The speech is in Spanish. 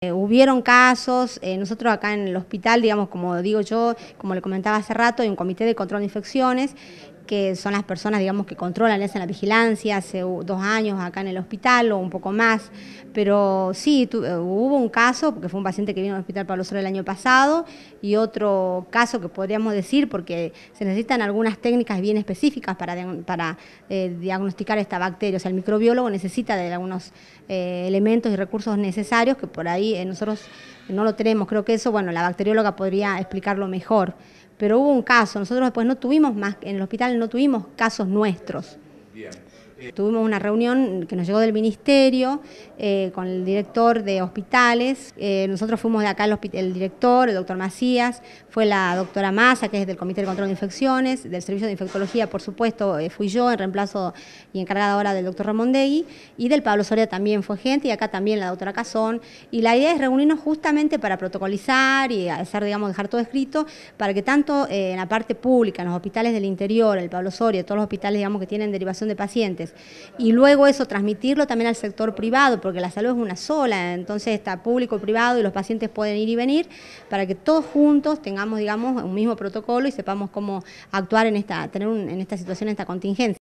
Eh, hubieron casos, eh, nosotros acá en el hospital, digamos, como digo yo, como le comentaba hace rato, hay un comité de control de infecciones que son las personas, digamos, que controlan, y hacen la vigilancia, hace dos años acá en el hospital o un poco más, pero sí, eh, hubo un caso, porque fue un paciente que vino al hospital Pablo sol el año pasado, y otro caso que podríamos decir, porque se necesitan algunas técnicas bien específicas para, eh, diagnosticar esta bacteria, o sea, el microbiólogo necesita de algunos eh, elementos y recursos necesarios que por ahí nosotros no lo tenemos, creo que eso, bueno, la bacterióloga podría explicarlo mejor. Pero hubo un caso, nosotros después no tuvimos más, en el hospital no tuvimos casos nuestros. Tuvimos una reunión que nos llegó del ministerio eh, con el director de hospitales. Eh, nosotros fuimos de acá el, director, el doctor Macías, fue la doctora Massa, que es del Comité de Control de Infecciones, del Servicio de Infectología, por supuesto, eh, fui yo en reemplazo y encargada ahora del doctor Ramondegui, y del Pablo Soria también fue gente, y acá también la doctora Cazón. Y la idea es reunirnos justamente para protocolizar y hacer, digamos, dejar todo escrito, para que tanto en la parte pública, en los hospitales del interior, el Pablo Soria, todos los hospitales, digamos, que tienen derivación de pacientes, y luego eso, transmitirlo también al sector privado, porque la salud es una sola, entonces está público, privado y los pacientes pueden ir y venir para que todos juntos tengamos, digamos, un mismo protocolo y sepamos cómo actuar en esta, tener en esta situación, en esta contingencia.